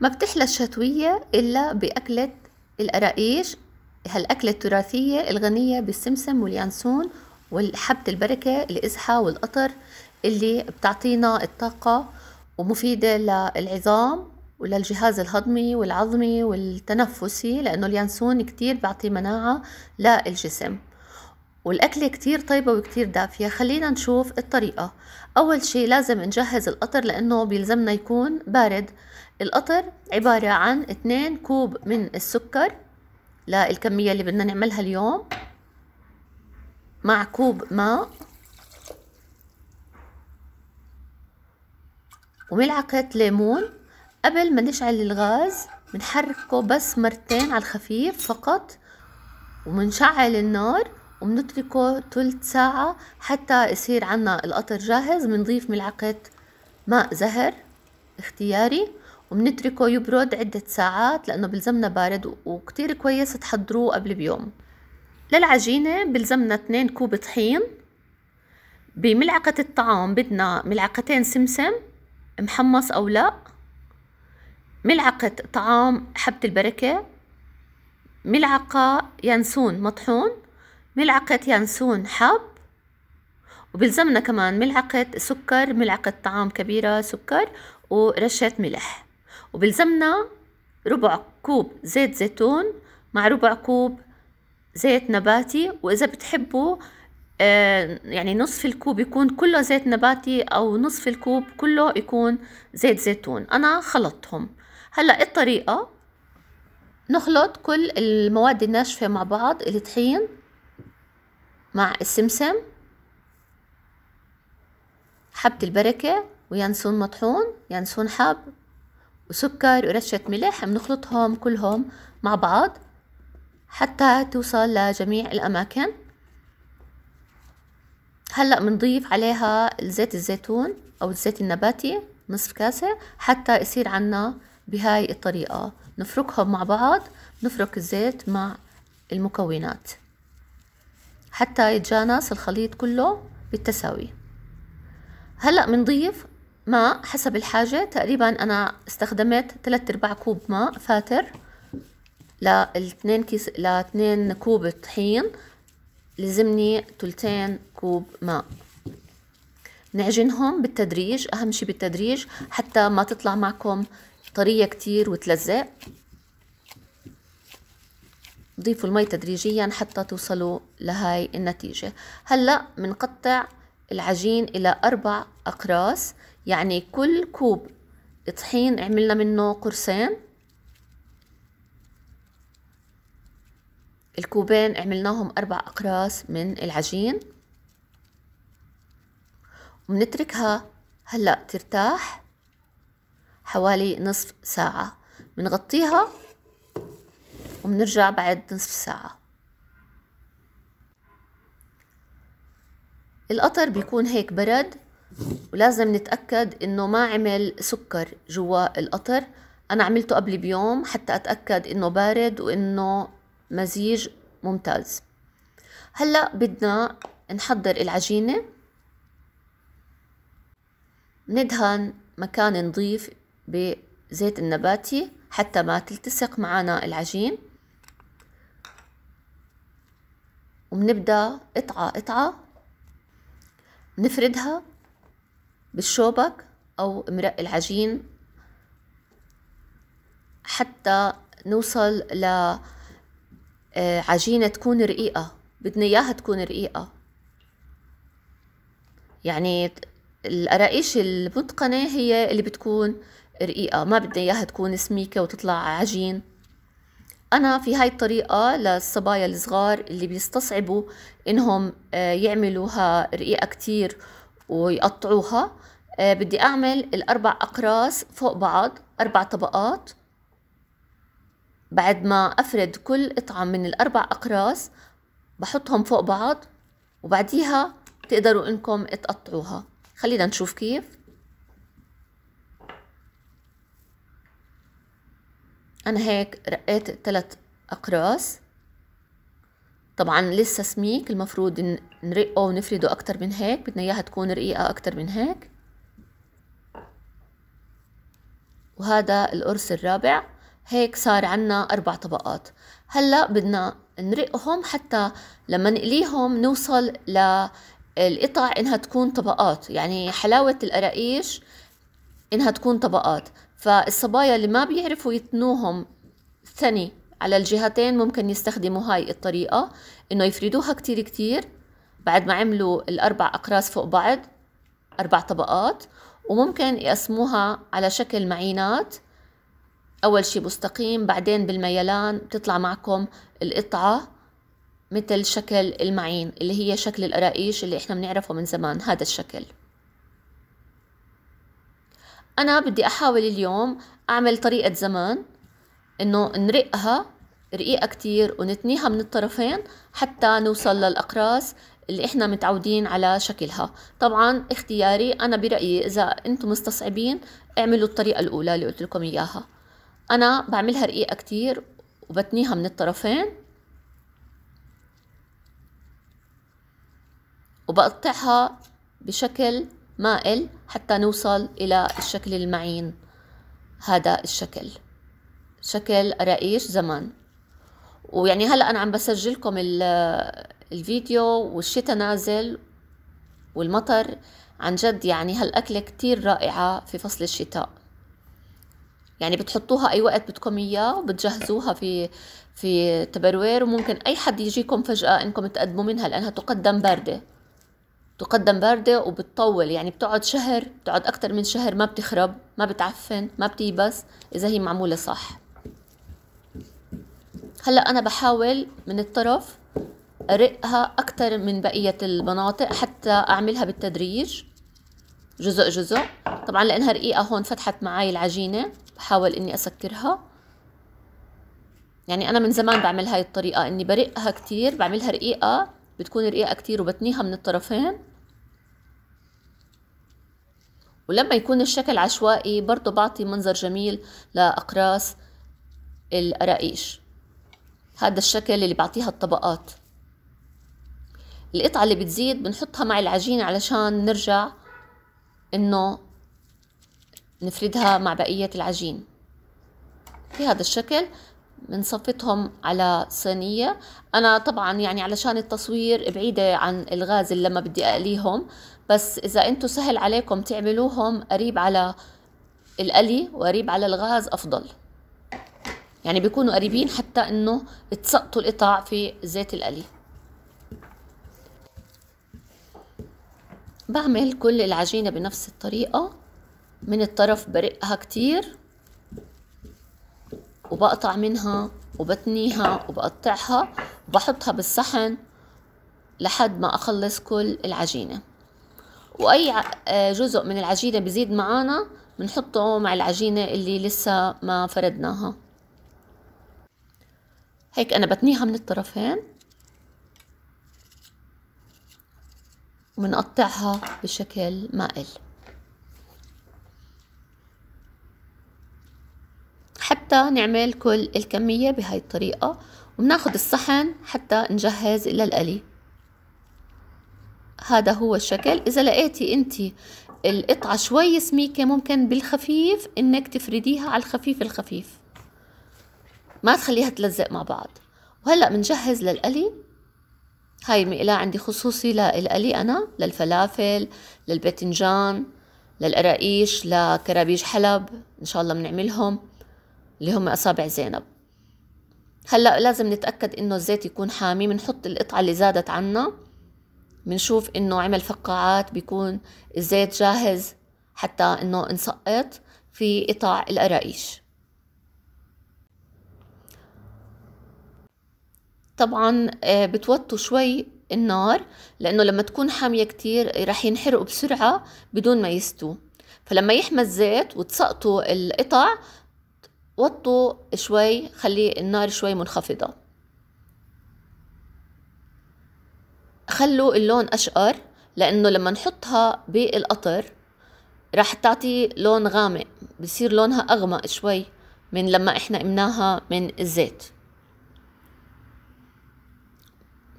ما بتحلى الشتوية إلا بأكلة القراقيش هالأكلة التراثية الغنية بالسمسم واليانسون والحبة البركة الإزحة والقطر اللي بتعطينا الطاقة ومفيدة للعظام وللجهاز الهضمي والعظمي والتنفسي لأنه اليانسون كتير بيعطي مناعة للجسم والأكلة كتير طيبة وكتير دافية خلينا نشوف الطريقة أول شي لازم نجهز القطر لأنه بيلزمنا يكون بارد القطر عبارة عن 2 كوب من السكر للكمية اللي بدنا نعملها اليوم مع كوب ماء وملعقة ليمون قبل ما نشعل الغاز بنحركه بس مرتين على الخفيف فقط ومنشعل النار وبنتركه تلت ساعة حتى يصير عنا القطر جاهز بنضيف ملعقة ماء زهر اختياري وبنتركه يبرد عدة ساعات لأنه بلزمنا بارد وكتير كويس تحضروه قبل بيوم للعجينة بلزمنا 2 كوب طحين بملعقة الطعام بدنا ملعقتين سمسم محمص أو لا ملعقة طعام حبة البركة ملعقة ينسون مطحون ملعقة يانسون حب وبلزمنا كمان ملعقة سكر ملعقة طعام كبيرة سكر ورشة ملح وبلزمنا ربع كوب زيت زيتون مع ربع كوب زيت نباتي وإذا بتحبوا آه، يعني نصف الكوب يكون كله زيت نباتي أو نصف الكوب كله يكون زيت زيتون أنا خلطتهم هلأ الطريقة نخلط كل المواد الناشفة مع بعض الطحين مع السمسم حبة البركة وينسون مطحون ينسون حب وسكر ورشة ملح بنخلطهم كلهم مع بعض حتى توصل لجميع الأماكن هلأ بنضيف عليها زيت الزيتون أو الزيت النباتي نصف كاسة حتى يصير عنا بهاي الطريقة نفركهم مع بعض نفرك الزيت مع المكونات حتى يتجانس الخليط كله بالتساوي هلأ بنضيف ماء حسب الحاجة تقريبا أنا استخدمت ثلاثة أرباع كوب ماء فاتر لاتنين كيس لاثنين كوب طحين لزمني تلتين كوب ماء نعجنهم بالتدريج أهم شي بالتدريج حتى ما تطلع معكم طرية كتير وتلزق ضيفوا المي تدريجيا حتى توصلوا لهاي النتيجة هلأ بنقطع العجين إلى أربع أقراص يعني كل كوب طحين عملنا منه قرصين الكوبين عملناهم أربع أقراص من العجين وبنتركها هلأ ترتاح حوالي نصف ساعة بنغطيها وبنرجع بعد نصف ساعة القطر بيكون هيك برد ولازم نتأكد إنه ما عمل سكر جوا القطر أنا عملته قبل بيوم حتى أتأكد إنه بارد وإنه مزيج ممتاز هلأ بدنا نحضر العجينة ندهن مكان نضيف بزيت النباتي حتى ما تلتصق معنا العجين وبنبدأ قطعة قطعة نفردها بالشوبك أو مرق العجين حتى نوصل ل آه، عجينة تكون رقيقة بدنا إياها تكون رقيقة يعني القراقيش المتقنة هي اللي بتكون رقيقة ما بدنا إياها تكون سميكة وتطلع عجين أنا في هاي الطريقة للصبايا الصغار اللي بيستصعبوا إنهم آه، يعملوها رقيقة كتير ويقطعوها آه، بدي أعمل الأربع أقراص فوق بعض أربع طبقات بعد ما أفرد كل قطعة من الأربع أقراص بحطهم فوق بعض وبعديها تقدروا إنكم تقطعوها خلينا نشوف كيف أنا هيك رقيت تلات أقراص طبعا لسه سميك المفروض نرقه ونفرده أكتر من هيك بدنا إياها تكون رقيقة أكتر من هيك وهذا القرص الرابع هيك صار عنا أربع طبقات هلأ بدنا نرقهم حتى لما نقليهم نوصل للقطع إنها تكون طبقات يعني حلاوة القراقيش إنها تكون طبقات فالصبايا اللي ما بيعرفوا يتنوهم ثني على الجهتين ممكن يستخدموا هاي الطريقة إنه يفردوها كتير كتير بعد ما عملوا الأربع أقراص فوق بعض أربع طبقات وممكن يقسموها على شكل معينات أول شي مستقيم بعدين بالميلان بتطلع معكم القطعة مثل شكل المعين اللي هي شكل القراقيش اللي احنا بنعرفه من زمان هذا الشكل أنا بدي أحاول اليوم أعمل طريقة زمان إنه نرقها رقيقة كتير ونتنيها من الطرفين حتى نوصل للأقراص اللي إحنا متعودين على شكلها طبعا اختياري أنا برأيي إذا أنتم مستصعبين اعملوا الطريقة الأولى اللي قلت لكم إياها أنا بعملها رقيقة كتير وبتنيها من الطرفين وبقطعها بشكل مائل حتى نوصل إلى الشكل المعين هذا الشكل شكل رئيش زمان ويعني هلا انا عم بسجلكم الفيديو والشتاء نازل والمطر عن جد يعني هالاكله كتير رائعه في فصل الشتاء يعني بتحطوها اي وقت بدكم اياه وبتجهزوها في في تبروير وممكن اي حد يجيكم فجاه انكم تقدموا منها لانها تقدم بارده تقدم باردة وبتطول يعني بتقعد شهر بتقعد أكتر من شهر ما بتخرب ما بتعفن ما بتيبس إذا هي معمولة صح هلأ أنا بحاول من الطرف أرقها أكتر من بقية المناطق حتى أعملها بالتدريج جزء جزء طبعا لأنها رقيقة هون فتحت معي العجينة بحاول إني أسكرها يعني أنا من زمان بعمل هاي الطريقة إني برقها كتير بعملها رقيقة بتكون رقيقة كتير وبتنيها من الطرفين ولما يكون الشكل عشوائي برضو بعطي منظر جميل لأقراص القراقيش هذا الشكل اللي بعطيها الطبقات القطعة اللي بتزيد بنحطها مع العجينة علشان نرجع انه نفردها مع بقية العجين بهذا الشكل بنصفتهم على صينية أنا طبعا يعني علشان التصوير بعيدة عن الغاز اللي لما بدي أقليهم بس إذا أنتوا سهل عليكم تعملوهم قريب على القلي وقريب على الغاز أفضل يعني بيكونوا قريبين حتى إنه تسقطوا القطع في زيت القلي بعمل كل العجينة بنفس الطريقة من الطرف برقها كتير وبقطع منها وبتنيها وبقطعها وبحطها بالصحن لحد ما أخلص كل العجينة وأي آه، جزء من العجينة بزيد معانا بنحطه مع العجينة اللي لسه ما فردناها هيك أنا بتنيها من الطرفين وبنقطعها بشكل مائل نعمل كل الكمية بهاي الطريقة وبناخد الصحن حتى نجهز للقلي هذا هو الشكل إذا لقيتي أنت القطعة شوي سميكة ممكن بالخفيف إنك تفرديها على الخفيف الخفيف ما تخليها تلزق مع بعض وهلأ بنجهز للقلي هاي مقلاة عندي خصوصي للقلي أنا للفلافل للباذنجان للقراقيش لكرابيج حلب إن شاء الله بنعملهم اللي هم أصابع زينب هلأ لازم نتأكد إنه الزيت يكون حامي بنحط القطعة اللي زادت عنا بنشوف إنه عمل فقاعات بيكون الزيت جاهز حتى إنه نسقط في قطع القرائش طبعا آه، بتوطوا شوي النار لأنه لما تكون حامية كتير رح ينحرقوا بسرعة بدون ما يستووا فلما يحمى الزيت وتسقطوا القطع وطوا شوي خلي النار شوي منخفضة خلوا اللون أشقر لأنه لما نحطها بالقطر راح تعطي لون غامق بصير لونها أغمق شوي من لما إحنا قمناها من الزيت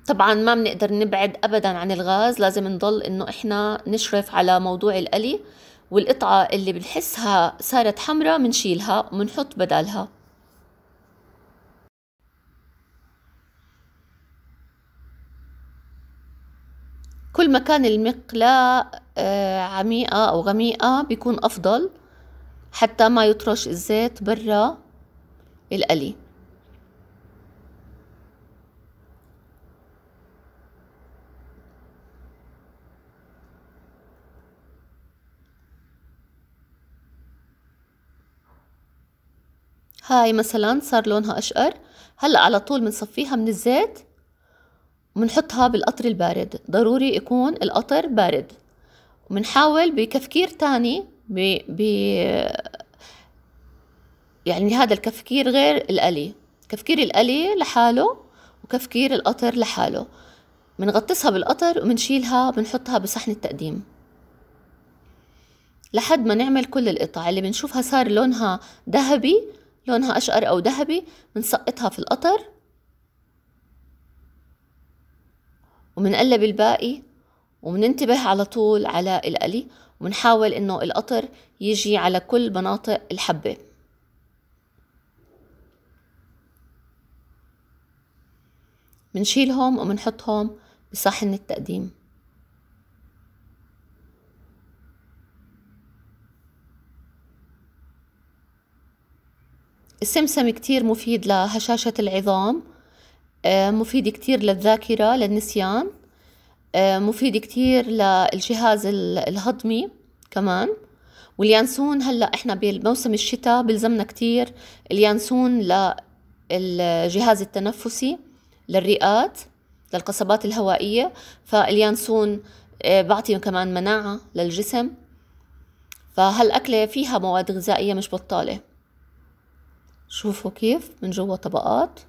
طبعا ما بنقدر نبعد أبدا عن الغاز لازم نضل إنه إحنا نشرف على موضوع القلي والقطعة اللي بنحسها صارت حمراء منشيلها ومنحط بدالها كل ما كان المقلاة آه، عميقة أو غميقة بيكون أفضل حتى ما يطرش الزيت برا القلي هاي مثلا صار لونها أشقر هلأ على طول بنصفيها من الزيت وبنحطها بالقطر البارد ضروري يكون القطر بارد وبنحاول بكفكير تاني ب... ب... يعني هذا الكفكير غير القلي كفكير القلي لحاله وكفكير القطر لحاله بنغطسها بالقطر وبنشيلها بنحطها بصحن التقديم لحد ما نعمل كل القطع اللي بنشوفها صار لونها ذهبي لونها أشقر أو ذهبي بنسقطها في القطر وبنقلب الباقي وبننتبه على طول على القلي وبنحاول إنه القطر يجي على كل مناطق الحبة بنشيلهم وبنحطهم بصحن التقديم السمسم كتير مفيد لهشاشة العظام آه، مفيد كتير للذاكرة للنسيان آه، مفيد كتير للجهاز الهضمي كمان واليانسون هلا احنا بموسم الشتاء بلزمنا كتير اليانسون للجهاز التنفسي للرئات للقصبات الهوائية فاليانسون آه، بعطي كمان مناعة للجسم فهالأكلة فيها مواد غذائية مش بطالة شوفوا كيف من جوا طبقات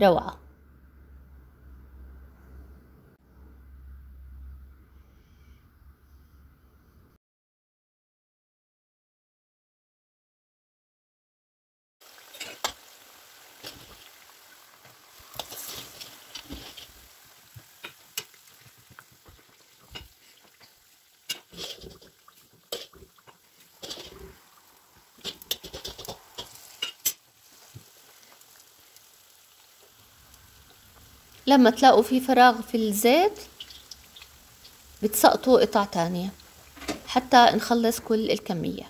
روعة لما تلاقوا في فراغ في الزيت بتسقطوا قطع تانية حتى نخلص كل الكمية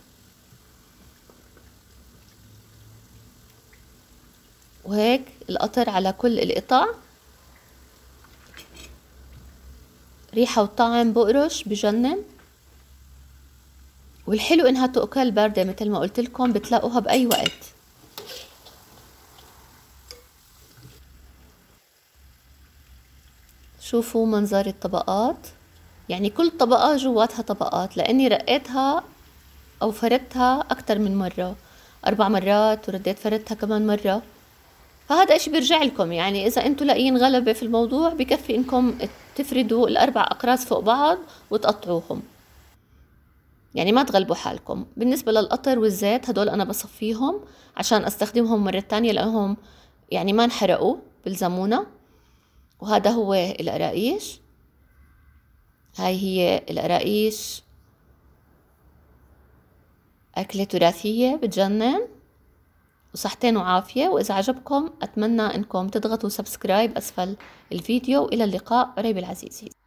وهيك القطر على كل القطع ريحة وطعم بقرش بجنن والحلو انها تؤكل باردة مثل ما قلت لكم بتلاقوها بأي وقت شوفوا منظر الطبقات يعني كل طبقة جواتها طبقات لأني رقيتها أو فردتها أكتر من مرة أربع مرات ورديت فردتها كمان مرة فهذا إشي بيرجع لكم يعني إذا أنتوا لاقيين غلبة في الموضوع بكفي إنكم تفردوا الأربع أقراص فوق بعض وتقطعوهم يعني ما تغلبوا حالكم بالنسبة للقطر والزيت هدول أنا بصفيهم عشان أستخدمهم مرة تانية لأنهم يعني ما انحرقوا بالزمونة وهذا هو القراقيش هاي هي القراقيش أكلة تراثية بتجنن وصحتين وعافية وإذا عجبكم أتمنى أنكم تضغطوا سبسكرايب أسفل الفيديو وإلى اللقاء قريب العزيزي